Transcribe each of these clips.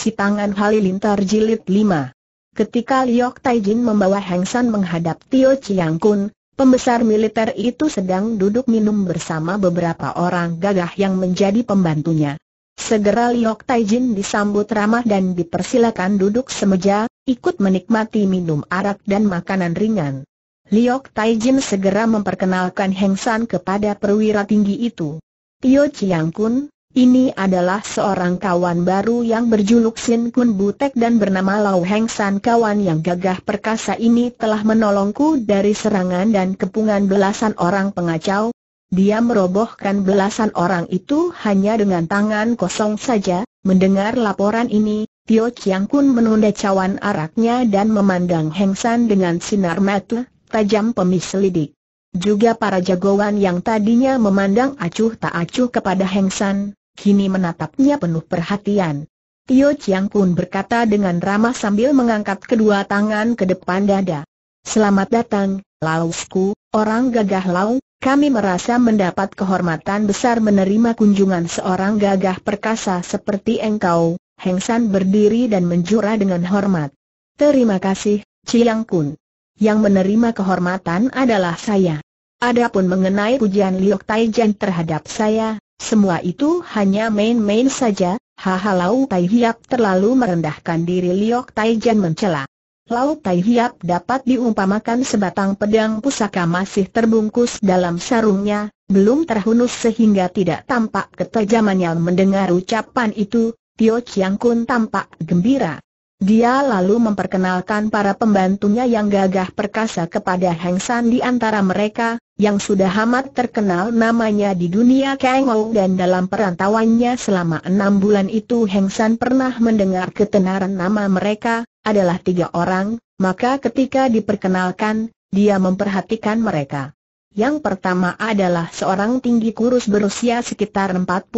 Si Tangan Halilintar Jilid 5 Ketika Liok Taijin membawa Hang San menghadap Tio Chiang Kun, pembesar militer itu sedang duduk minum bersama beberapa orang gagah yang menjadi pembantunya. Segera Liok Taijin disambut ramah dan dipersilakan duduk semeja, ikut menikmati minum arak dan makanan ringan. Liok Taijin segera memperkenalkan Heng San kepada perwira tinggi itu. Tio Chiang Kun, ini adalah seorang kawan baru yang berjuluk Sin Kun Butek dan bernama Lau Heng San kawan yang gagah perkasa ini telah menolongku dari serangan dan kepungan belasan orang pengacau. Dia merobohkan belasan orang itu hanya dengan tangan kosong saja. Mendengar laporan ini, Tio Chiang Kun menunda cawan araknya dan memandang Heng San dengan sinar mata tajam pemis selidik. Juga para jagoan yang tadinya memandang acuh tak acuh kepada Heng San, kini menatapnya penuh perhatian. Tio Chiang Kun berkata dengan ramah sambil mengangkat kedua tangan ke depan dada. Selamat datang, Lausku, orang gagah Lau, kami merasa mendapat kehormatan besar menerima kunjungan seorang gagah perkasa seperti engkau. Heng San berdiri dan menjura dengan hormat. Terima kasih, Chiang Kun. Yang menerima kehormatan adalah saya. Adapun mengenai pujian Liok Taijan terhadap saya, semua itu hanya main-main saja, haha Lau Tai Hiap terlalu merendahkan diri Liok Tai Jan mencela. Lau Tai Hiap dapat diumpamakan sebatang pedang pusaka masih terbungkus dalam sarungnya, belum terhunus sehingga tidak tampak ketajamannya mendengar ucapan itu, Tio Chiang Kun tampak gembira. Dia lalu memperkenalkan para pembantunya yang gagah perkasa kepada Heng San di antara mereka, yang sudah amat terkenal namanya di dunia Kangou dan dalam perantauannya selama enam bulan itu Heng San pernah mendengar ketenaran nama mereka, adalah tiga orang, maka ketika diperkenalkan, dia memperhatikan mereka. Yang pertama adalah seorang tinggi kurus berusia sekitar 45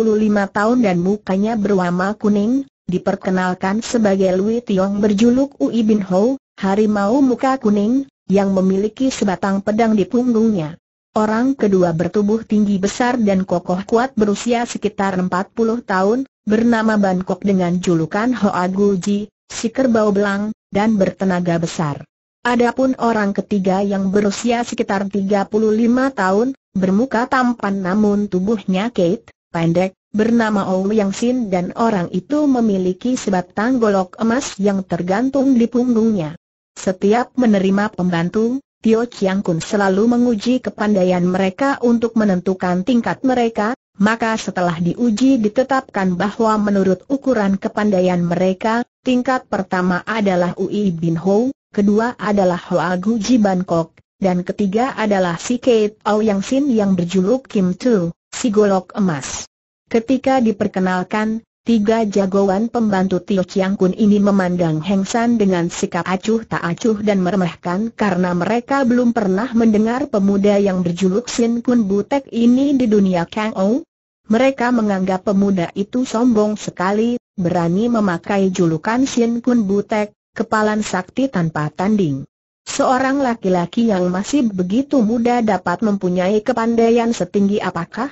tahun dan mukanya berwarna kuning, diperkenalkan sebagai Lui Tiong berjuluk Ui Bin Ho, harimau muka kuning, yang memiliki sebatang pedang di punggungnya. Orang kedua bertubuh tinggi besar dan kokoh kuat berusia sekitar 40 tahun, bernama Bangkok dengan julukan Hoa Guji, si kerbau belang, dan bertenaga besar. Adapun orang ketiga yang berusia sekitar 35 tahun, bermuka tampan namun tubuhnya Kate, pendek, bernama Ou Yang Sin dan orang itu memiliki sebatang golok emas yang tergantung di punggungnya. Setiap menerima pembantu, Tio Chiang Kun selalu menguji kepandaian mereka untuk menentukan tingkat mereka, maka setelah diuji ditetapkan bahwa menurut ukuran kepandaian mereka, tingkat pertama adalah Ui Bin Ho, kedua adalah Hoa Gu Bangkok, dan ketiga adalah si Kate Au Yang Sin yang berjuluk Kim Tu, si Golok Emas. Ketika diperkenalkan, Tiga jagoan pembantu Tio Chiang Kun ini memandang Heng San dengan sikap acuh tak acuh dan meremehkan karena mereka belum pernah mendengar pemuda yang berjuluk Sin Kun Butek ini di dunia Kang Ou. Mereka menganggap pemuda itu sombong sekali, berani memakai julukan Sin Kun Butek, kepalan sakti tanpa tanding. Seorang laki-laki yang masih begitu muda dapat mempunyai kepandaian setinggi apakah?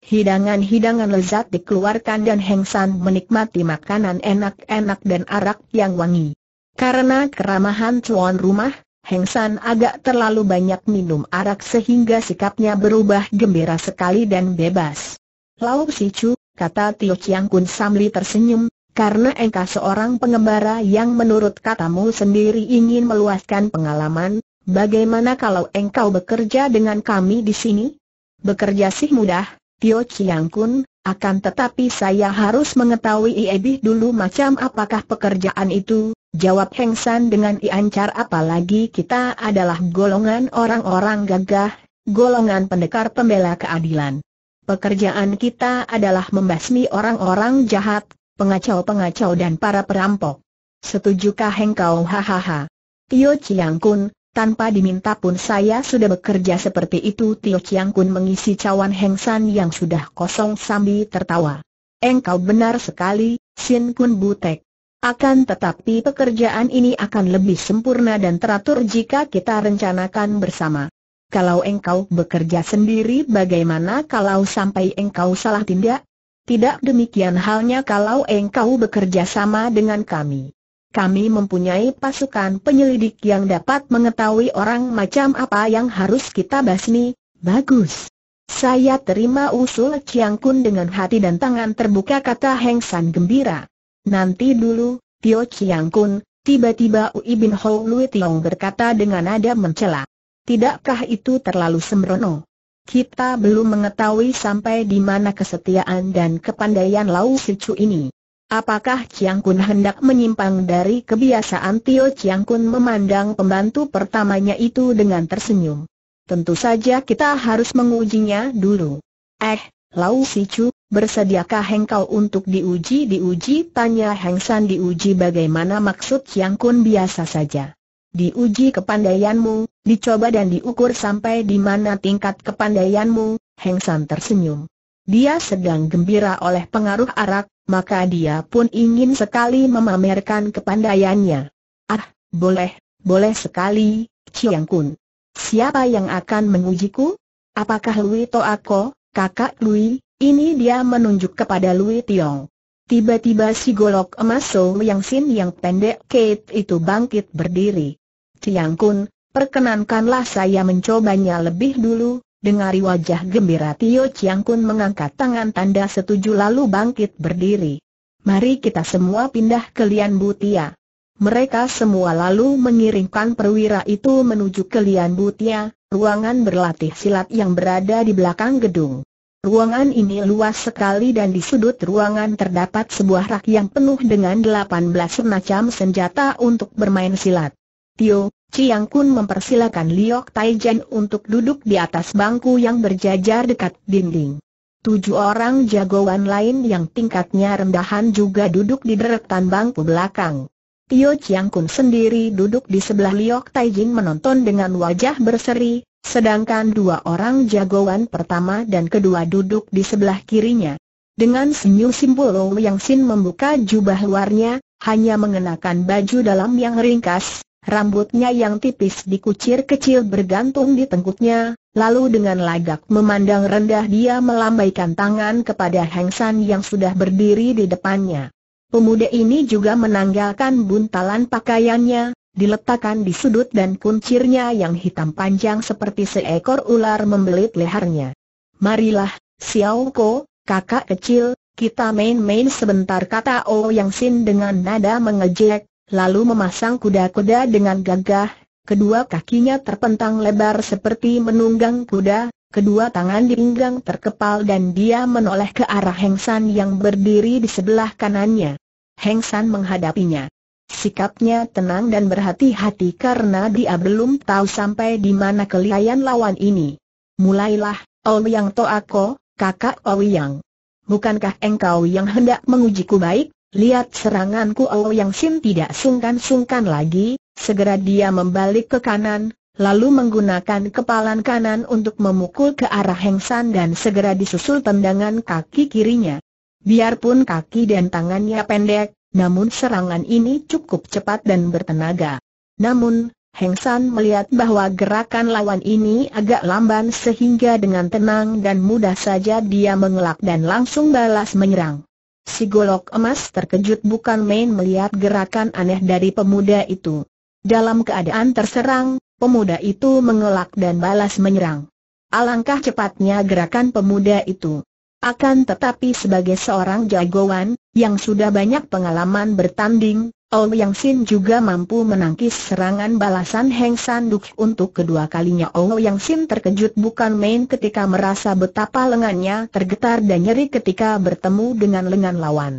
Hidangan-hidangan lezat dikeluarkan dan Heng San menikmati makanan enak-enak dan arak yang wangi. Karena keramahan tuan rumah, Heng San agak terlalu banyak minum arak sehingga sikapnya berubah gembira sekali dan bebas. Lau Si Chu, kata Tio Chiang Kun Samli tersenyum, karena engkau seorang pengembara yang menurut katamu sendiri ingin meluaskan pengalaman, bagaimana kalau engkau bekerja dengan kami di sini? Bekerja sih mudah, Tio Chiang Kun, akan tetapi saya harus mengetahui lebih dulu macam apakah pekerjaan itu, jawab Heng San dengan iancar apalagi kita adalah golongan orang-orang gagah, golongan pendekar pembela keadilan. Pekerjaan kita adalah membasmi orang-orang jahat, pengacau-pengacau dan para perampok. Setujukah engkau hahaha? Tio Chiang Kun, tanpa diminta pun saya sudah bekerja seperti itu Tio Chiang Kun mengisi cawan Heng San yang sudah kosong sambil tertawa. Engkau benar sekali, Sin Kun Butek. Akan tetapi pekerjaan ini akan lebih sempurna dan teratur jika kita rencanakan bersama. Kalau engkau bekerja sendiri bagaimana kalau sampai engkau salah tindak? Tidak demikian halnya kalau engkau bekerja sama dengan kami. Kami mempunyai pasukan penyelidik yang dapat mengetahui orang macam apa yang harus kita basmi. Bagus. Saya terima usul Chiang Kun dengan hati dan tangan terbuka kata Heng San gembira. Nanti dulu, Tio Chiang Kun, tiba-tiba Ui Bin Ho Lui Tiong berkata dengan nada mencela. Tidakkah itu terlalu sembrono? Kita belum mengetahui sampai di mana kesetiaan dan kepandaian Lau Sicu ini. Apakah Chiang Kun hendak menyimpang dari kebiasaan Tio Chiang Kun memandang pembantu pertamanya itu dengan tersenyum? Tentu saja kita harus mengujinya dulu. Eh, Lau Si Chu, bersediakah engkau untuk diuji-diuji? Tanya Heng San diuji bagaimana maksud Chiang Kun biasa saja. Diuji kepandaianmu, dicoba dan diukur sampai di mana tingkat kepandaianmu, Heng San tersenyum. Dia sedang gembira oleh pengaruh arak, maka dia pun ingin sekali memamerkan kepandaiannya. Ah, boleh, boleh sekali, Chiang Kun. Siapa yang akan mengujiku? Apakah Lui Toako, kakak Lui? Ini dia menunjuk kepada Lui Tiong. Tiba-tiba si golok emas So Yang Sin yang pendek Kate itu bangkit berdiri. Chiang Kun, perkenankanlah saya mencobanya lebih dulu, Dengari wajah gembira Tio Chiang Kun mengangkat tangan tanda setuju lalu bangkit berdiri. Mari kita semua pindah ke Lian Butia. Mereka semua lalu mengiringkan perwira itu menuju ke Lian Butia, ruangan berlatih silat yang berada di belakang gedung. Ruangan ini luas sekali dan di sudut ruangan terdapat sebuah rak yang penuh dengan 18 macam senjata untuk bermain silat. Tio, Chiang Kun mempersilakan Liok Taijen untuk duduk di atas bangku yang berjajar dekat dinding. Tujuh orang jagoan lain yang tingkatnya rendahan juga duduk di deretan bangku belakang. Tio Chiang Kun sendiri duduk di sebelah Liok Taijin menonton dengan wajah berseri, sedangkan dua orang jagoan pertama dan kedua duduk di sebelah kirinya. Dengan senyum simpul Yang Sin membuka jubah luarnya, hanya mengenakan baju dalam yang ringkas, rambutnya yang tipis dikucir kecil bergantung di tengkuknya, lalu dengan lagak memandang rendah dia melambaikan tangan kepada Heng San yang sudah berdiri di depannya. Pemuda ini juga menanggalkan buntalan pakaiannya, diletakkan di sudut dan kuncirnya yang hitam panjang seperti seekor ular membelit lehernya. Marilah, Xiao Ko, kakak kecil, kita main-main sebentar kata O Yang Sin dengan nada mengejek, lalu memasang kuda-kuda dengan gagah, kedua kakinya terpentang lebar seperti menunggang kuda, kedua tangan di pinggang terkepal dan dia menoleh ke arah Heng San yang berdiri di sebelah kanannya. Heng San menghadapinya. Sikapnya tenang dan berhati-hati karena dia belum tahu sampai di mana kelihayan lawan ini. Mulailah, Ouyang Toako, kakak Ouyang. Bukankah engkau yang hendak mengujiku baik? Lihat seranganku Yang Sim tidak sungkan-sungkan lagi, segera dia membalik ke kanan, lalu menggunakan kepalan kanan untuk memukul ke arah Heng San dan segera disusul tendangan kaki kirinya. Biarpun kaki dan tangannya pendek, namun serangan ini cukup cepat dan bertenaga. Namun, Heng San melihat bahwa gerakan lawan ini agak lamban sehingga dengan tenang dan mudah saja dia mengelak dan langsung balas menyerang. Si golok emas terkejut bukan main melihat gerakan aneh dari pemuda itu. Dalam keadaan terserang, pemuda itu mengelak dan balas menyerang. Alangkah cepatnya gerakan pemuda itu. Akan tetapi sebagai seorang jagoan, yang sudah banyak pengalaman bertanding, Ou Yang Sin juga mampu menangkis serangan balasan Heng San Duk untuk kedua kalinya Ou Yang Sin terkejut bukan main ketika merasa betapa lengannya tergetar dan nyeri ketika bertemu dengan lengan lawan.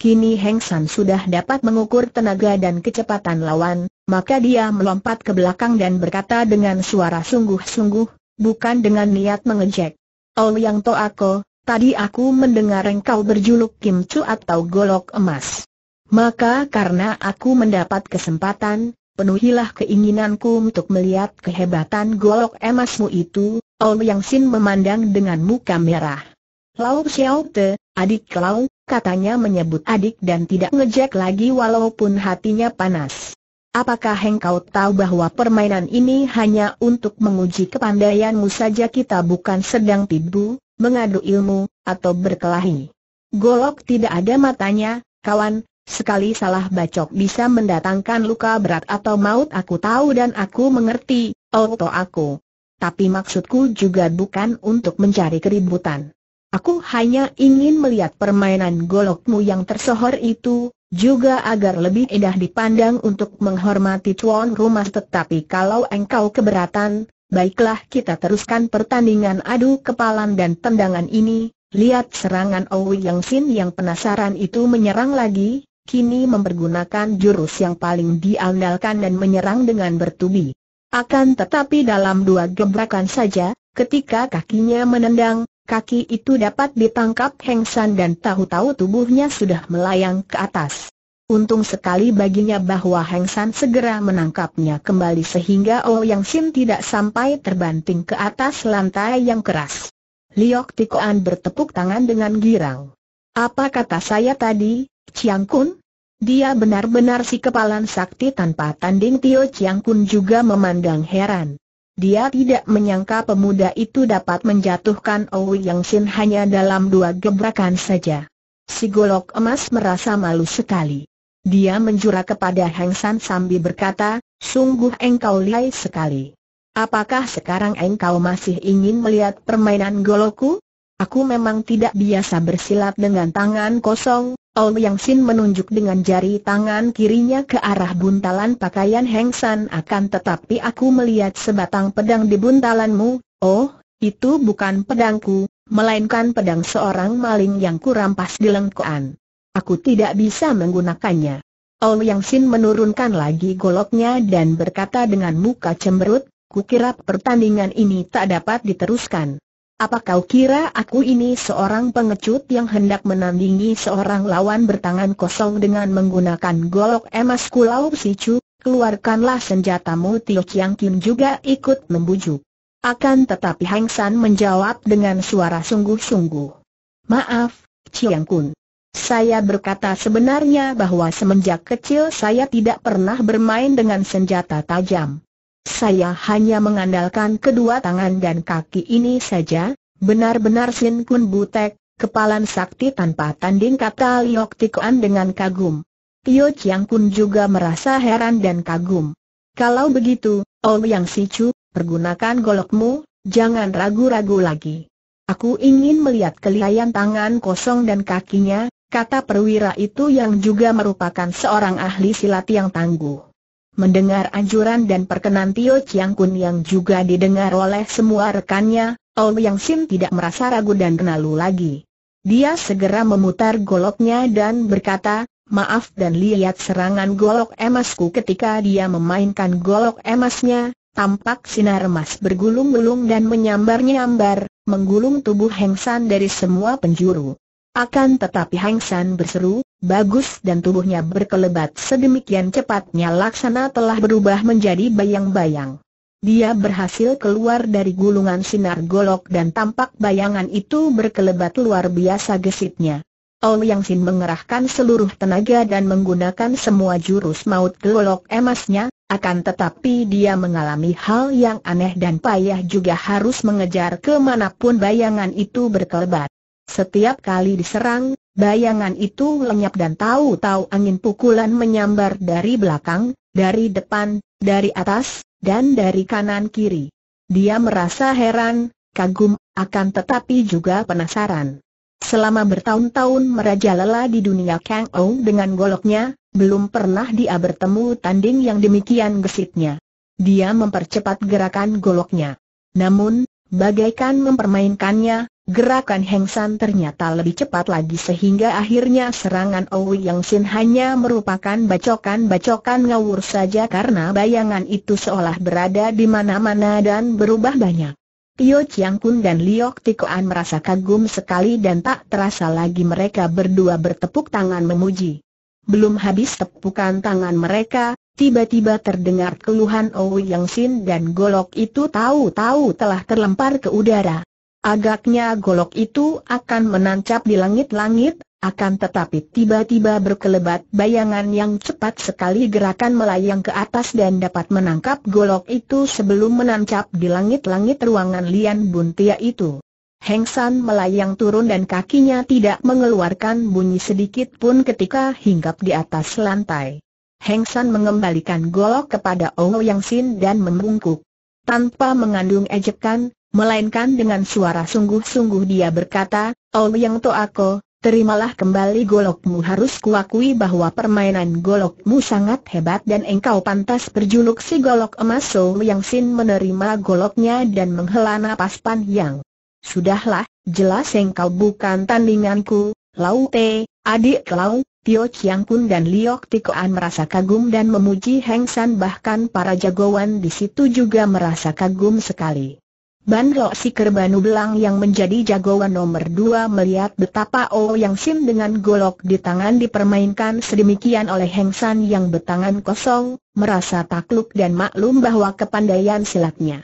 Kini Heng San sudah dapat mengukur tenaga dan kecepatan lawan, maka dia melompat ke belakang dan berkata dengan suara sungguh-sungguh, bukan dengan niat mengejek. Ou Yang Toako, Tadi aku mendengar engkau berjuluk Kim Chu atau Golok Emas. Maka karena aku mendapat kesempatan, penuhilah keinginanku untuk melihat kehebatan Golok Emasmu itu, Ong Yang Sin memandang dengan muka merah. Lau Xiao Te, adik kau, katanya menyebut adik dan tidak ngejek lagi walaupun hatinya panas. Apakah engkau tahu bahwa permainan ini hanya untuk menguji kepandaianmu saja kita bukan sedang tibu? mengadu ilmu, atau berkelahi. Golok tidak ada matanya, kawan, sekali salah bacok bisa mendatangkan luka berat atau maut aku tahu dan aku mengerti, auto aku. Tapi maksudku juga bukan untuk mencari keributan. Aku hanya ingin melihat permainan golokmu yang tersohor itu, juga agar lebih indah dipandang untuk menghormati tuan rumah tetapi kalau engkau keberatan, Baiklah kita teruskan pertandingan adu kepalan dan tendangan ini, lihat serangan Owi Yang Sin yang penasaran itu menyerang lagi, kini mempergunakan jurus yang paling diandalkan dan menyerang dengan bertubi. Akan tetapi dalam dua gebrakan saja, ketika kakinya menendang, kaki itu dapat ditangkap Heng San dan tahu-tahu tubuhnya sudah melayang ke atas. Untung sekali baginya bahwa Heng San segera menangkapnya kembali sehingga Ouyang oh Sin tidak sampai terbanting ke atas lantai yang keras. Liok Tikoan bertepuk tangan dengan girang. Apa kata saya tadi, Chiang Kun? Dia benar-benar si kepalan sakti tanpa tanding Tio Chiang Kun juga memandang heran. Dia tidak menyangka pemuda itu dapat menjatuhkan Ouyang oh Sin hanya dalam dua gebrakan saja. Si golok emas merasa malu sekali. Dia menjura kepada Hang San sambil berkata, sungguh engkau lihai sekali. Apakah sekarang engkau masih ingin melihat permainan goloku? Aku memang tidak biasa bersilat dengan tangan kosong. Ol Yang Sin menunjuk dengan jari tangan kirinya ke arah buntalan pakaian Heng San akan tetapi aku melihat sebatang pedang di buntalanmu. Oh, itu bukan pedangku, melainkan pedang seorang maling yang kurampas di lengkuan. Aku tidak bisa menggunakannya. Yang Sin menurunkan lagi goloknya dan berkata dengan muka cemberut, kukira pertandingan ini tak dapat diteruskan. Apa kau kira aku ini seorang pengecut yang hendak menandingi seorang lawan bertangan kosong dengan menggunakan golok emas kulau sicu? Keluarkanlah senjatamu Tio Chiang Kim juga ikut membujuk. Akan tetapi Hang San menjawab dengan suara sungguh-sungguh. Maaf, Chiang Kun. Saya berkata sebenarnya bahwa semenjak kecil saya tidak pernah bermain dengan senjata tajam. Saya hanya mengandalkan kedua tangan dan kaki ini saja, benar-benar Sin Kun Butek, kepalan sakti tanpa tanding kata Liok Tikoan dengan kagum. Tio Chiang Kun juga merasa heran dan kagum. Kalau begitu, Ouyang Sichu, pergunakan golokmu, jangan ragu-ragu lagi. Aku ingin melihat kelihayan tangan kosong dan kakinya, kata perwira itu yang juga merupakan seorang ahli silat yang tangguh. Mendengar anjuran dan perkenan Tio Chiang Kun yang juga didengar oleh semua rekannya, Ol Yang Sin tidak merasa ragu dan kenalu lagi. Dia segera memutar goloknya dan berkata, Maaf dan lihat serangan golok emasku ketika dia memainkan golok emasnya, tampak sinar emas bergulung-gulung dan menyambar-nyambar, menggulung tubuh Heng San dari semua penjuru. Akan tetapi Hang San berseru, bagus dan tubuhnya berkelebat sedemikian cepatnya laksana telah berubah menjadi bayang-bayang. Dia berhasil keluar dari gulungan sinar golok dan tampak bayangan itu berkelebat luar biasa gesitnya. Ouyang Yang Sin mengerahkan seluruh tenaga dan menggunakan semua jurus maut golok emasnya, akan tetapi dia mengalami hal yang aneh dan payah juga harus mengejar kemanapun bayangan itu berkelebat. Setiap kali diserang, bayangan itu lenyap dan tahu-tahu angin pukulan menyambar dari belakang, dari depan, dari atas, dan dari kanan kiri. Dia merasa heran, kagum, akan tetapi juga penasaran. Selama bertahun-tahun merajalela di dunia Kang Ou dengan goloknya, belum pernah dia bertemu tanding yang demikian gesitnya. Dia mempercepat gerakan goloknya. Namun, bagaikan mempermainkannya, Gerakan Heng San ternyata lebih cepat lagi sehingga akhirnya serangan Owi Yang Sin hanya merupakan bacokan-bacokan ngawur saja karena bayangan itu seolah berada di mana-mana dan berubah banyak. Tio Chiang Kun dan Liok Tikoan merasa kagum sekali dan tak terasa lagi mereka berdua bertepuk tangan memuji. Belum habis tepukan tangan mereka, tiba-tiba terdengar keluhan Owi Yang Sin dan golok itu tahu-tahu telah terlempar ke udara. Agaknya golok itu akan menancap di langit-langit, akan tetapi tiba-tiba berkelebat bayangan yang cepat sekali gerakan melayang ke atas dan dapat menangkap golok itu sebelum menancap di langit-langit ruangan Lian Buntia itu. Heng San melayang turun dan kakinya tidak mengeluarkan bunyi sedikit pun ketika hinggap di atas lantai. Heng San mengembalikan golok kepada Ong Yang Sin dan membungkuk. Tanpa mengandung ejekan, melainkan dengan suara sungguh-sungguh dia berkata, Oh Yang Toako, terimalah kembali golokmu harus kuakui bahwa permainan golokmu sangat hebat dan engkau pantas berjuluk si golok emas So Yang Sin menerima goloknya dan menghela napas panjang. Sudahlah, jelas engkau bukan tandinganku, Lau Te, adik Lau, Tio Chiang Kun dan Liok Tikoan merasa kagum dan memuji Heng San bahkan para jagoan di situ juga merasa kagum sekali. Ban Lo si Kerbanu Belang yang menjadi jagoan nomor dua melihat betapa Oh Yang Sim dengan golok di tangan dipermainkan sedemikian oleh Heng San yang betangan kosong, merasa takluk dan maklum bahwa kepandaian silatnya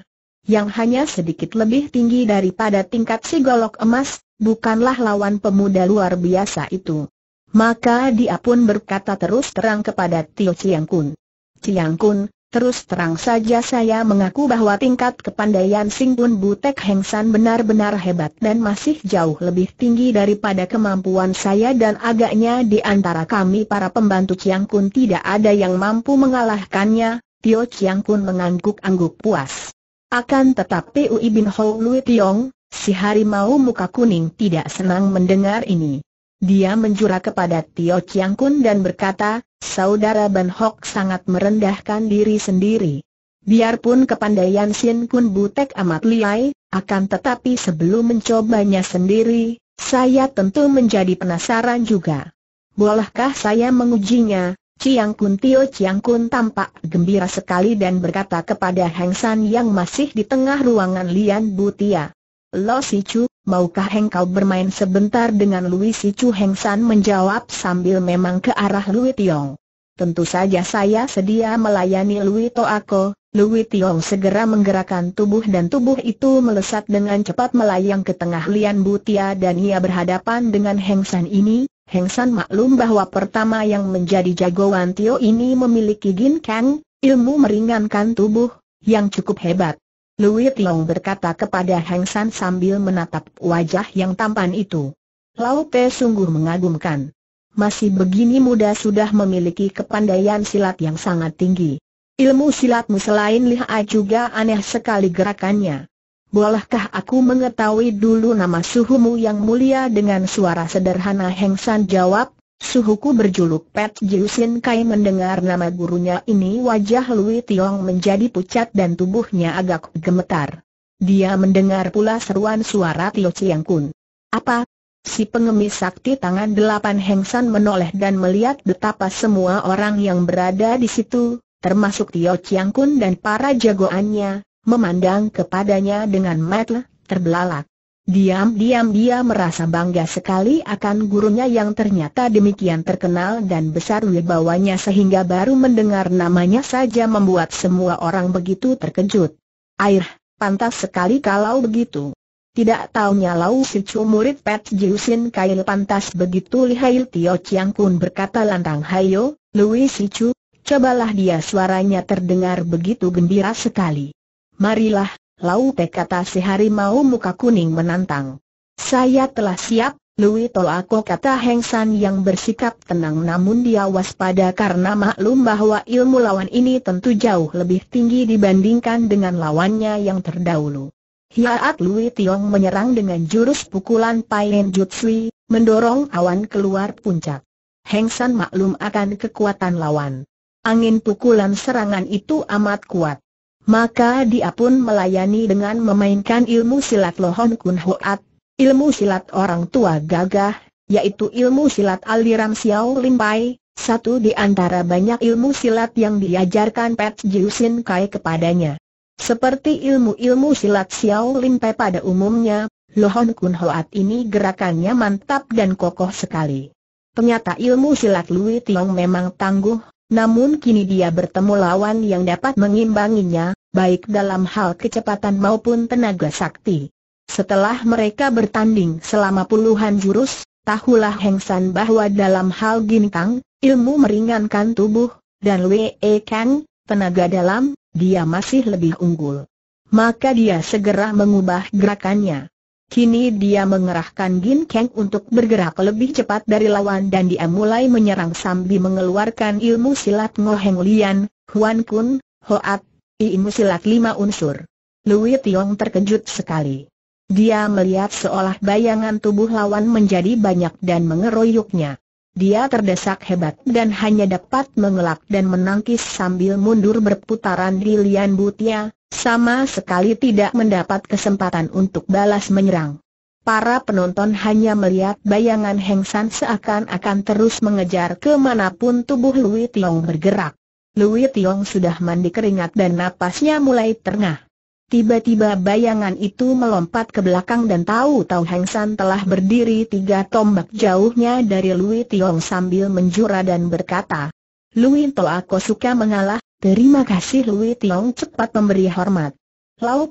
yang hanya sedikit lebih tinggi daripada tingkat si golok emas, bukanlah lawan pemuda luar biasa itu. Maka dia pun berkata terus terang kepada Tio Chiang Kun. Chiang Kun, Terus terang saja saya mengaku bahwa tingkat kepandaian Singun Butek Heng San benar-benar hebat dan masih jauh lebih tinggi daripada kemampuan saya dan agaknya di antara kami para pembantu Chiang Kun tidak ada yang mampu mengalahkannya, Tio Chiang Kun mengangguk-angguk puas. Akan tetapi Ui Bin Ho Lui Tiong, si harimau muka kuning tidak senang mendengar ini. Dia menjura kepada Tio Chiang Kun dan berkata, saudara Ban Hock sangat merendahkan diri sendiri. Biarpun kepandaian Sin Kun Butek amat liai, akan tetapi sebelum mencobanya sendiri, saya tentu menjadi penasaran juga. Bolehkah saya mengujinya? Ciang Kun Tio Ciang Kun tampak gembira sekali dan berkata kepada Hang San yang masih di tengah ruangan Lian Butia. Lo Si Chu Maukah engkau bermain sebentar dengan Louis Si Chu Heng San menjawab sambil memang ke arah Louis Tiong. Tentu saja saya sedia melayani Louis Toako, Louis Tiong segera menggerakkan tubuh dan tubuh itu melesat dengan cepat melayang ke tengah Lian Butia dan ia berhadapan dengan Heng San ini. Heng San maklum bahwa pertama yang menjadi jagoan Tio ini memiliki Gin Kang, ilmu meringankan tubuh, yang cukup hebat. Louis Tiong berkata kepada Heng San sambil menatap wajah yang tampan itu. Lau Pe sungguh mengagumkan. Masih begini muda sudah memiliki kepandaian silat yang sangat tinggi. Ilmu silatmu selain lihai juga aneh sekali gerakannya. Bolehkah aku mengetahui dulu nama suhumu yang mulia dengan suara sederhana Heng San jawab, Suhuku berjuluk Pet Jiusin Kai mendengar nama gurunya ini wajah Lui Tiong menjadi pucat dan tubuhnya agak gemetar. Dia mendengar pula seruan suara Tio Chiang Kun. Apa? Si pengemis sakti tangan delapan Hengsan menoleh dan melihat betapa semua orang yang berada di situ, termasuk Tio Chiang Kun dan para jagoannya, memandang kepadanya dengan mata terbelalak. Diam-diam dia merasa bangga sekali akan gurunya yang ternyata demikian terkenal dan besar wibawanya sehingga baru mendengar namanya saja membuat semua orang begitu terkejut. Air, pantas sekali kalau begitu. Tidak taunya Lau Si murid Pet Jiusin Kail pantas begitu lihai Tio Chiang Kun berkata lantang Hayo, Lui Si Chu, cobalah dia suaranya terdengar begitu gembira sekali. Marilah, Lau Pek kata si harimau muka kuning menantang. Saya telah siap, Lui Tolako kata Heng San yang bersikap tenang namun dia waspada karena maklum bahwa ilmu lawan ini tentu jauh lebih tinggi dibandingkan dengan lawannya yang terdahulu. Hiaat Lui Tiong menyerang dengan jurus pukulan Paien Jutsui, mendorong awan keluar puncak. Heng San maklum akan kekuatan lawan. Angin pukulan serangan itu amat kuat maka dia pun melayani dengan memainkan ilmu silat Lohon Kun Hoat, ilmu silat orang tua gagah, yaitu ilmu silat aliran Xiao Limpai, satu di antara banyak ilmu silat yang diajarkan Pet Jiusin Kai kepadanya. Seperti ilmu-ilmu silat Xiao Limpai pada umumnya, Lohon Kun Hoat ini gerakannya mantap dan kokoh sekali. Ternyata ilmu silat Lui Tiong memang tangguh, namun kini dia bertemu lawan yang dapat mengimbanginya, baik dalam hal kecepatan maupun tenaga sakti. Setelah mereka bertanding selama puluhan jurus, tahulah Heng San bahwa dalam hal gintang, ilmu meringankan tubuh, dan Wei Kang, tenaga dalam, dia masih lebih unggul. Maka dia segera mengubah gerakannya. Kini dia mengerahkan Gin Kang untuk bergerak lebih cepat dari lawan dan dia mulai menyerang sambil mengeluarkan ilmu silat Ngoheng Lian, Huan Kun, Hoat Ilmu silat lima unsur. Lui Tiong terkejut sekali. Dia melihat seolah bayangan tubuh lawan menjadi banyak dan mengeroyoknya. Dia terdesak hebat dan hanya dapat mengelak dan menangkis sambil mundur berputaran di lian butia, sama sekali tidak mendapat kesempatan untuk balas menyerang. Para penonton hanya melihat bayangan Heng San seakan-akan terus mengejar kemanapun tubuh Louis Tiong bergerak. Lui Tiong sudah mandi keringat dan napasnya mulai terengah. Tiba-tiba bayangan itu melompat ke belakang dan tahu-tahu Heng San telah berdiri tiga tombak jauhnya dari Lui Tiong sambil menjura dan berkata, Lui To aku suka mengalah, terima kasih Lui Tiong cepat memberi hormat.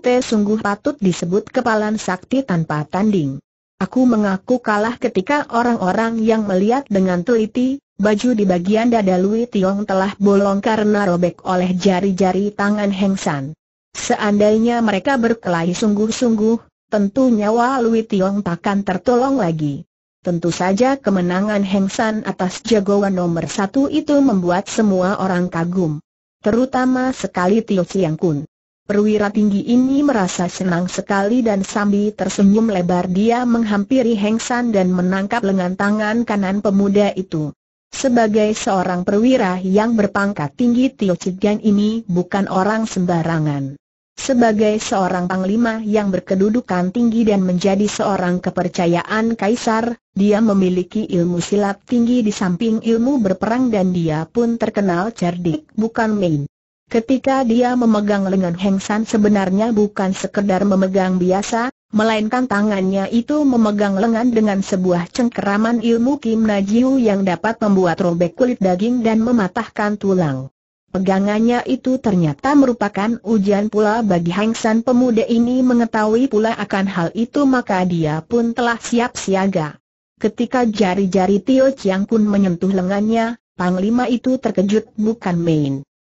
Te sungguh patut disebut kepalan sakti tanpa tanding. Aku mengaku kalah ketika orang-orang yang melihat dengan teliti, baju di bagian dada Lui Tiong telah bolong karena robek oleh jari-jari tangan Heng San. Seandainya mereka berkelahi sungguh-sungguh, tentu nyawa Lui Tiong takkan tertolong lagi. Tentu saja kemenangan Heng San atas jagoan nomor satu itu membuat semua orang kagum. Terutama sekali Tio Chiang Kun. Perwira tinggi ini merasa senang sekali dan sambil tersenyum lebar dia menghampiri Heng San dan menangkap lengan tangan kanan pemuda itu. Sebagai seorang perwira yang berpangkat tinggi Tio Cigan ini bukan orang sembarangan. Sebagai seorang panglima yang berkedudukan tinggi dan menjadi seorang kepercayaan kaisar, dia memiliki ilmu silat tinggi di samping ilmu berperang dan dia pun terkenal cerdik bukan main. Ketika dia memegang lengan Heng San sebenarnya bukan sekedar memegang biasa, melainkan tangannya itu memegang lengan dengan sebuah cengkeraman ilmu Kim Najiu yang dapat membuat robek kulit daging dan mematahkan tulang. Pegangannya itu ternyata merupakan ujian pula bagi Heng San pemuda ini mengetahui pula akan hal itu maka dia pun telah siap siaga. Ketika jari-jari Tio Chiang Kun menyentuh lengannya, Panglima itu terkejut bukan main.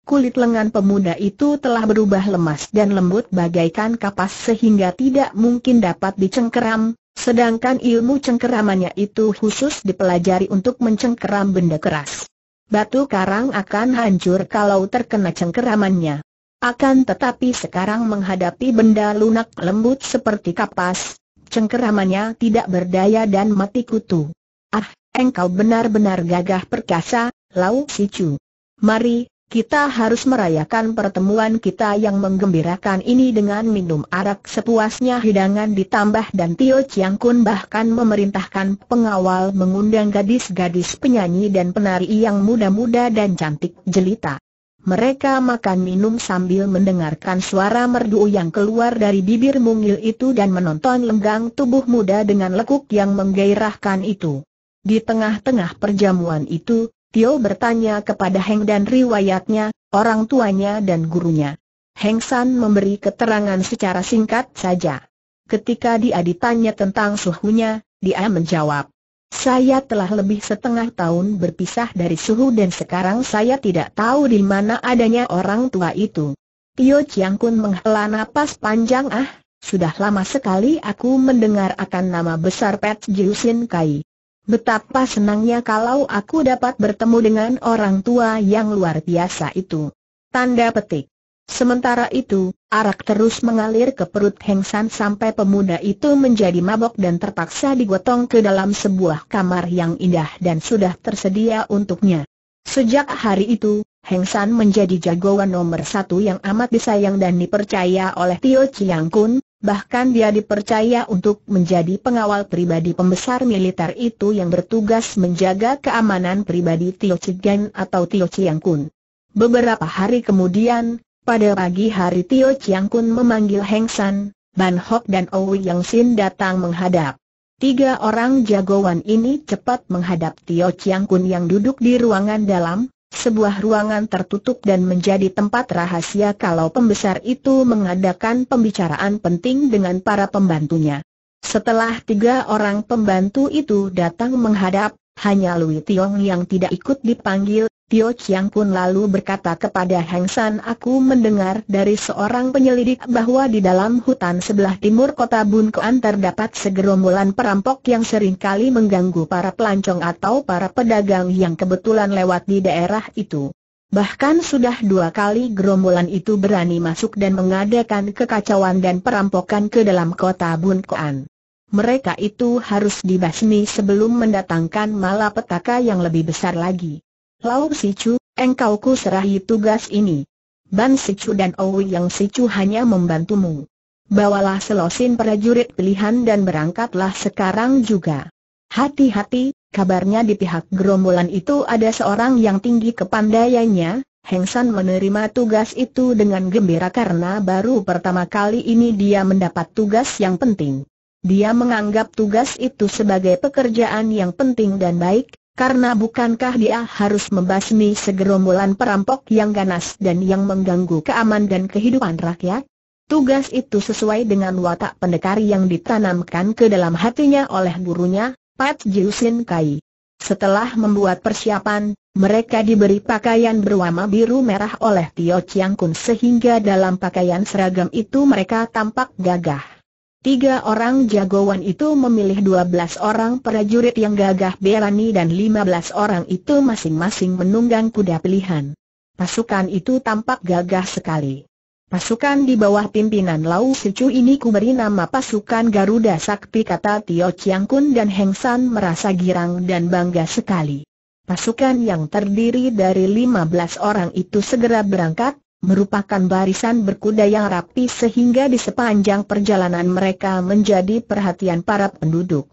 Kulit lengan pemuda itu telah berubah lemas dan lembut bagaikan kapas sehingga tidak mungkin dapat dicengkeram, sedangkan ilmu cengkeramannya itu khusus dipelajari untuk mencengkeram benda keras. Batu karang akan hancur kalau terkena cengkeramannya. Akan tetapi sekarang menghadapi benda lunak lembut seperti kapas, cengkeramannya tidak berdaya dan mati kutu. Ah, engkau benar-benar gagah perkasa, Lau Sicu. Mari, kita harus merayakan pertemuan kita yang menggembirakan ini dengan minum arak sepuasnya hidangan ditambah dan Tio Chiang Kun bahkan memerintahkan pengawal mengundang gadis-gadis penyanyi dan penari yang muda-muda dan cantik jelita. Mereka makan minum sambil mendengarkan suara merdu yang keluar dari bibir mungil itu dan menonton lenggang tubuh muda dengan lekuk yang menggairahkan itu. Di tengah-tengah perjamuan itu, Tio bertanya kepada Heng dan riwayatnya, orang tuanya dan gurunya. Heng San memberi keterangan secara singkat saja. Ketika dia ditanya tentang suhunya, dia menjawab, saya telah lebih setengah tahun berpisah dari suhu dan sekarang saya tidak tahu di mana adanya orang tua itu. Tio Chiang Kun menghela napas panjang ah, sudah lama sekali aku mendengar akan nama besar Pet Sin Kai. Betapa senangnya kalau aku dapat bertemu dengan orang tua yang luar biasa itu. Tanda petik. Sementara itu, arak terus mengalir ke perut Heng San sampai pemuda itu menjadi mabok dan terpaksa digotong ke dalam sebuah kamar yang indah dan sudah tersedia untuknya. Sejak hari itu, Heng San menjadi jagoan nomor satu yang amat disayang dan dipercaya oleh Tio Chiang Kun, Bahkan dia dipercaya untuk menjadi pengawal pribadi pembesar militer itu yang bertugas menjaga keamanan pribadi Tio Chigen atau Tio Chiang Kun. Beberapa hari kemudian, pada pagi hari Tio Chiang Kun memanggil Heng San, Ban Hok dan Owi Yang Sin datang menghadap. Tiga orang jagoan ini cepat menghadap Tio Chiang Kun yang duduk di ruangan dalam, sebuah ruangan tertutup dan menjadi tempat rahasia kalau pembesar itu mengadakan pembicaraan penting dengan para pembantunya. Setelah tiga orang pembantu itu datang menghadap, hanya Louis Tiong yang tidak ikut dipanggil, Tio Chiang pun lalu berkata kepada Heng San aku mendengar dari seorang penyelidik bahwa di dalam hutan sebelah timur kota Kuan terdapat segerombolan perampok yang seringkali mengganggu para pelancong atau para pedagang yang kebetulan lewat di daerah itu. Bahkan sudah dua kali gerombolan itu berani masuk dan mengadakan kekacauan dan perampokan ke dalam kota Kuan. Mereka itu harus dibasmi sebelum mendatangkan malapetaka yang lebih besar lagi. Lau Sichu, engkau ku serahi tugas ini. Ban Sichu dan Owi yang Sichu hanya membantumu. Bawalah selosin prajurit pilihan dan berangkatlah sekarang juga. Hati-hati, kabarnya di pihak gerombolan itu ada seorang yang tinggi kepandaiannya, Heng San menerima tugas itu dengan gembira karena baru pertama kali ini dia mendapat tugas yang penting. Dia menganggap tugas itu sebagai pekerjaan yang penting dan baik, karena bukankah dia harus membasmi segerombolan perampok yang ganas dan yang mengganggu keamanan dan kehidupan rakyat? Tugas itu sesuai dengan watak pendekar yang ditanamkan ke dalam hatinya oleh gurunya, Pat Jiusin Kai. Setelah membuat persiapan, mereka diberi pakaian berwarna biru merah oleh Tio Chiang Kun sehingga dalam pakaian seragam itu mereka tampak gagah. Tiga orang jagoan itu memilih dua belas orang prajurit yang gagah berani dan lima belas orang itu masing-masing menunggang kuda pilihan. Pasukan itu tampak gagah sekali. Pasukan di bawah pimpinan Lau Sicu ini kuberi nama pasukan Garuda Sakti kata Tio Chiang dan Heng San merasa girang dan bangga sekali. Pasukan yang terdiri dari lima belas orang itu segera berangkat, merupakan barisan berkuda yang rapi sehingga di sepanjang perjalanan mereka menjadi perhatian para penduduk.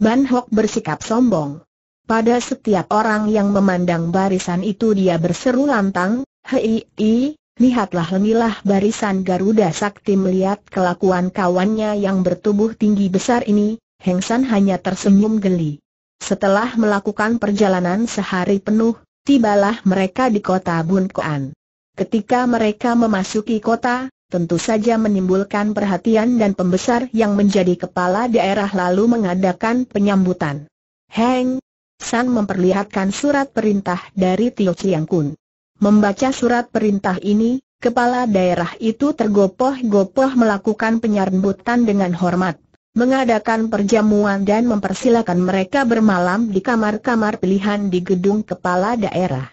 Ban Hok bersikap sombong. Pada setiap orang yang memandang barisan itu dia berseru lantang, Hei, i, lihatlah lemilah barisan Garuda Sakti melihat kelakuan kawannya yang bertubuh tinggi besar ini, Heng San hanya tersenyum geli. Setelah melakukan perjalanan sehari penuh, tibalah mereka di kota Bunkoan. Ketika mereka memasuki kota, tentu saja menimbulkan perhatian dan pembesar yang menjadi kepala daerah lalu mengadakan penyambutan. Heng San memperlihatkan surat perintah dari Tio Chiang Kun. Membaca surat perintah ini, kepala daerah itu tergopoh-gopoh melakukan penyambutan dengan hormat, mengadakan perjamuan dan mempersilakan mereka bermalam di kamar-kamar pilihan di gedung kepala daerah.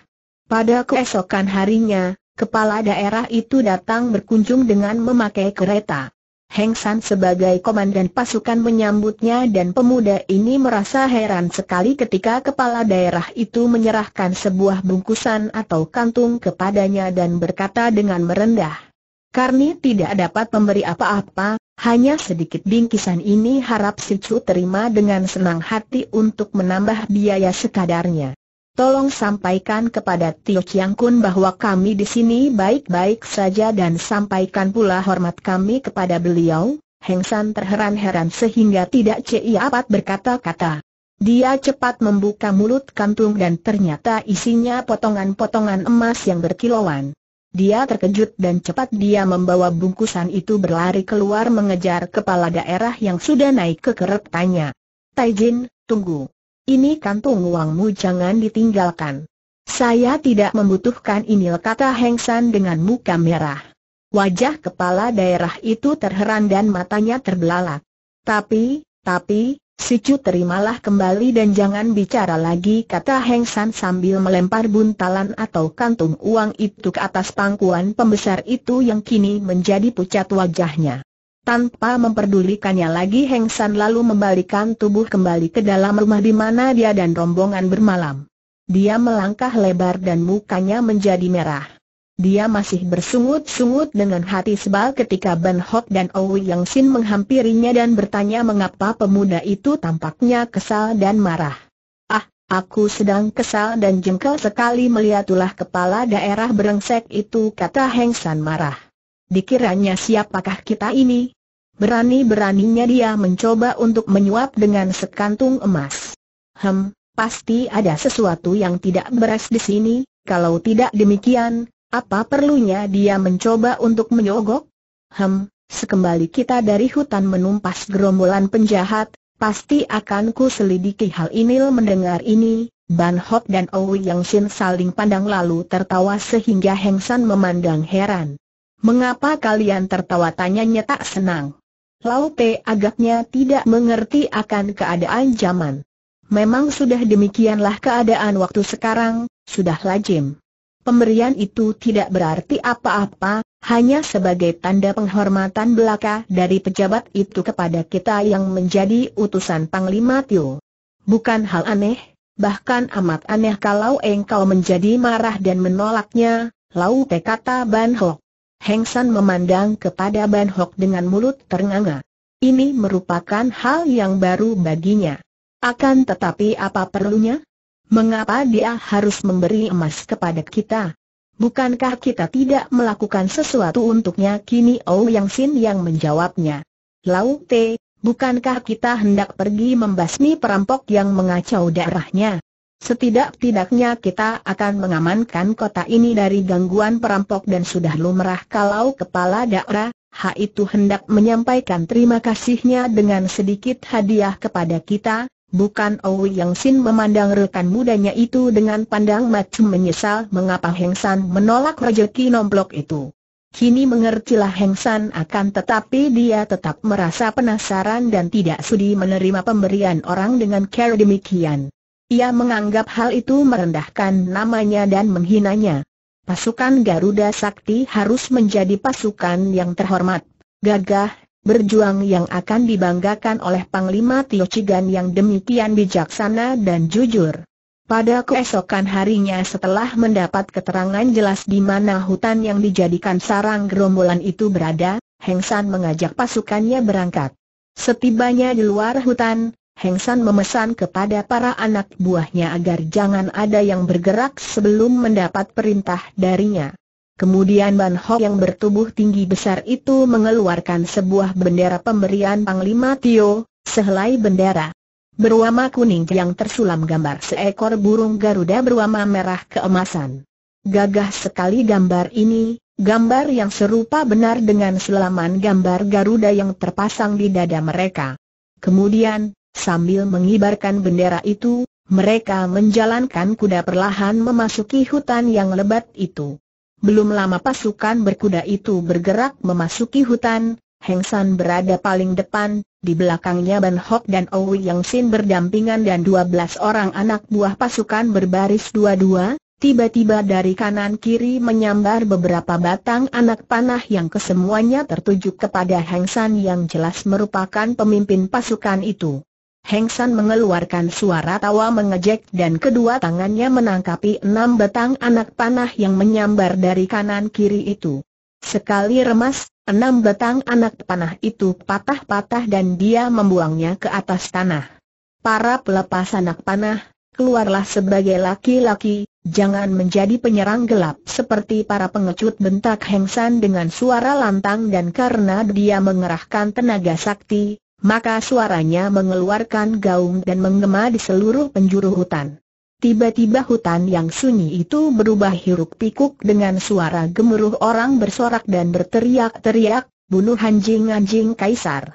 Pada keesokan harinya, Kepala daerah itu datang berkunjung dengan memakai kereta. Heng San sebagai komandan pasukan menyambutnya dan pemuda ini merasa heran sekali ketika kepala daerah itu menyerahkan sebuah bungkusan atau kantung kepadanya dan berkata dengan merendah. Karni tidak dapat memberi apa-apa, hanya sedikit bingkisan ini harap Sicu terima dengan senang hati untuk menambah biaya sekadarnya tolong sampaikan kepada Tio Chiang Kun bahwa kami di sini baik-baik saja dan sampaikan pula hormat kami kepada beliau. Heng San terheran-heran sehingga tidak ciapat berkata-kata. Dia cepat membuka mulut kantung dan ternyata isinya potongan-potongan emas yang berkilauan. Dia terkejut dan cepat dia membawa bungkusan itu berlari keluar mengejar kepala daerah yang sudah naik ke keretanya. Taijin, tunggu. Ini kantung uangmu jangan ditinggalkan. Saya tidak membutuhkan ini kata Heng San dengan muka merah. Wajah kepala daerah itu terheran dan matanya terbelalak. Tapi, tapi, si Cu terimalah kembali dan jangan bicara lagi kata Heng San sambil melempar buntalan atau kantung uang itu ke atas pangkuan pembesar itu yang kini menjadi pucat wajahnya. Tanpa memperdulikannya lagi Heng San lalu membalikan tubuh kembali ke dalam rumah di mana dia dan rombongan bermalam. Dia melangkah lebar dan mukanya menjadi merah. Dia masih bersungut-sungut dengan hati sebal ketika Ben Hock dan Owi oh Yang Sin menghampirinya dan bertanya mengapa pemuda itu tampaknya kesal dan marah. Ah, aku sedang kesal dan jengkel sekali melihat ulah kepala daerah berengsek itu kata Heng San marah. Dikiranya siapakah kita ini? Berani-beraninya dia mencoba untuk menyuap dengan sekantung emas. Hem, pasti ada sesuatu yang tidak beres di sini, kalau tidak demikian, apa perlunya dia mencoba untuk menyogok? Hem, sekembali kita dari hutan menumpas gerombolan penjahat, pasti akan ku selidiki hal ini mendengar ini. Ban Hok dan Owi Yang Shin saling pandang lalu tertawa sehingga Heng San memandang heran. Mengapa kalian tertawa tanyanya tak senang? Pe agaknya tidak mengerti akan keadaan zaman. Memang sudah demikianlah keadaan waktu sekarang, sudah lazim. Pemberian itu tidak berarti apa-apa, hanya sebagai tanda penghormatan belaka dari pejabat itu kepada kita yang menjadi utusan Panglima Tio. Bukan hal aneh, bahkan amat aneh kalau engkau menjadi marah dan menolaknya, Pe kata Ban Hok. Heng San memandang kepada Ban Hok dengan mulut ternganga. Ini merupakan hal yang baru baginya. Akan tetapi apa perlunya? Mengapa dia harus memberi emas kepada kita? Bukankah kita tidak melakukan sesuatu untuknya? Kini Ou Yang Sin yang menjawabnya. Lau Te, bukankah kita hendak pergi membasmi perampok yang mengacau daerahnya? Setidak-tidaknya kita akan mengamankan kota ini dari gangguan perampok dan sudah lumrah kalau kepala daerah, H itu hendak menyampaikan terima kasihnya dengan sedikit hadiah kepada kita, bukan Owi Yang Sin memandang rekan mudanya itu dengan pandang macam menyesal mengapa Heng San menolak rejeki nomblok itu. Kini mengertilah Heng San akan tetapi dia tetap merasa penasaran dan tidak sudi menerima pemberian orang dengan cara demikian. Ia menganggap hal itu merendahkan namanya dan menghinanya. Pasukan Garuda Sakti harus menjadi pasukan yang terhormat, gagah, berjuang yang akan dibanggakan oleh Panglima Tio Cigan yang demikian bijaksana dan jujur. Pada keesokan harinya setelah mendapat keterangan jelas di mana hutan yang dijadikan sarang gerombolan itu berada, Heng San mengajak pasukannya berangkat. Setibanya di luar hutan, Heng San memesan kepada para anak buahnya agar jangan ada yang bergerak sebelum mendapat perintah darinya. Kemudian Ban Ho yang bertubuh tinggi besar itu mengeluarkan sebuah bendera pemberian Panglima Tio, sehelai bendera berwarna kuning yang tersulam gambar seekor burung Garuda berwarna merah keemasan. Gagah sekali gambar ini, gambar yang serupa benar dengan selaman gambar Garuda yang terpasang di dada mereka. Kemudian, Sambil mengibarkan bendera itu, mereka menjalankan kuda perlahan memasuki hutan yang lebat itu. Belum lama pasukan berkuda itu bergerak memasuki hutan, Heng San berada paling depan, di belakangnya Ban Hok dan Owi Yang Sin berdampingan dan 12 orang anak buah pasukan berbaris dua-dua, tiba-tiba dari kanan kiri menyambar beberapa batang anak panah yang kesemuanya tertuju kepada Heng San yang jelas merupakan pemimpin pasukan itu. Heng San mengeluarkan suara tawa mengejek dan kedua tangannya menangkapi enam batang anak panah yang menyambar dari kanan kiri itu. Sekali remas, enam batang anak panah itu patah-patah dan dia membuangnya ke atas tanah. Para pelepas anak panah, keluarlah sebagai laki-laki, jangan menjadi penyerang gelap seperti para pengecut bentak Heng San dengan suara lantang dan karena dia mengerahkan tenaga sakti, maka suaranya mengeluarkan gaung dan menggema di seluruh penjuru hutan. Tiba-tiba hutan yang sunyi itu berubah hiruk pikuk dengan suara gemuruh orang bersorak dan berteriak-teriak, bunuh anjing-anjing kaisar.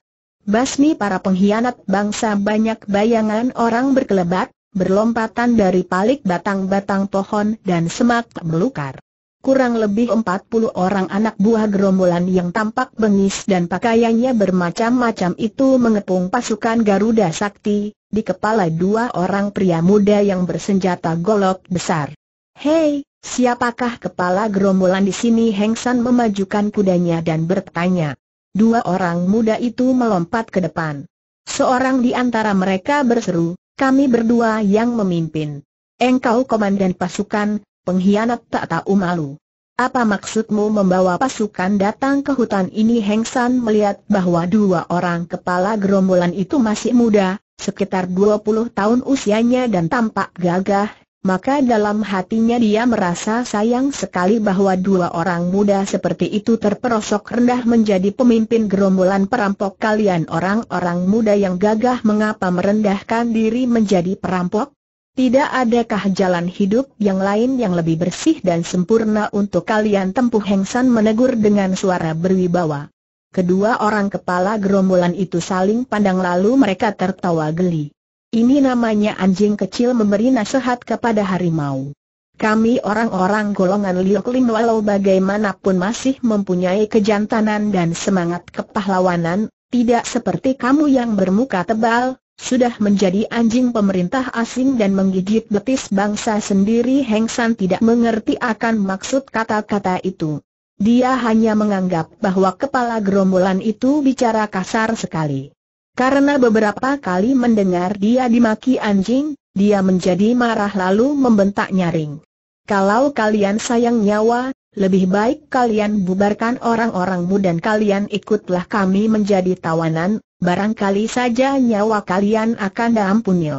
Basmi para pengkhianat bangsa banyak bayangan orang berkelebat, berlompatan dari palik batang-batang pohon dan semak belukar. Kurang lebih 40 orang anak buah gerombolan yang tampak bengis dan pakaiannya bermacam-macam itu mengepung pasukan Garuda Sakti, di kepala dua orang pria muda yang bersenjata golok besar. Hei, siapakah kepala gerombolan di sini? Heng San memajukan kudanya dan bertanya. Dua orang muda itu melompat ke depan. Seorang di antara mereka berseru, kami berdua yang memimpin. Engkau komandan pasukan, pengkhianat tak tahu malu. Apa maksudmu membawa pasukan datang ke hutan ini? Heng San melihat bahwa dua orang kepala gerombolan itu masih muda, sekitar 20 tahun usianya dan tampak gagah, maka dalam hatinya dia merasa sayang sekali bahwa dua orang muda seperti itu terperosok rendah menjadi pemimpin gerombolan perampok kalian orang-orang muda yang gagah mengapa merendahkan diri menjadi perampok? Tidak adakah jalan hidup yang lain yang lebih bersih dan sempurna untuk kalian tempuh Heng menegur dengan suara berwibawa. Kedua orang kepala gerombolan itu saling pandang lalu mereka tertawa geli. Ini namanya anjing kecil memberi nasihat kepada harimau. Kami orang-orang golongan Liok walau bagaimanapun masih mempunyai kejantanan dan semangat kepahlawanan, tidak seperti kamu yang bermuka tebal, sudah menjadi anjing pemerintah asing dan menggigit betis bangsa sendiri Heng San tidak mengerti akan maksud kata-kata itu. Dia hanya menganggap bahwa kepala gerombolan itu bicara kasar sekali. Karena beberapa kali mendengar dia dimaki anjing, dia menjadi marah lalu membentak nyaring. Kalau kalian sayang nyawa, lebih baik kalian bubarkan orang-orangmu dan kalian ikutlah kami menjadi tawanan, barangkali saja nyawa kalian akan diampunil.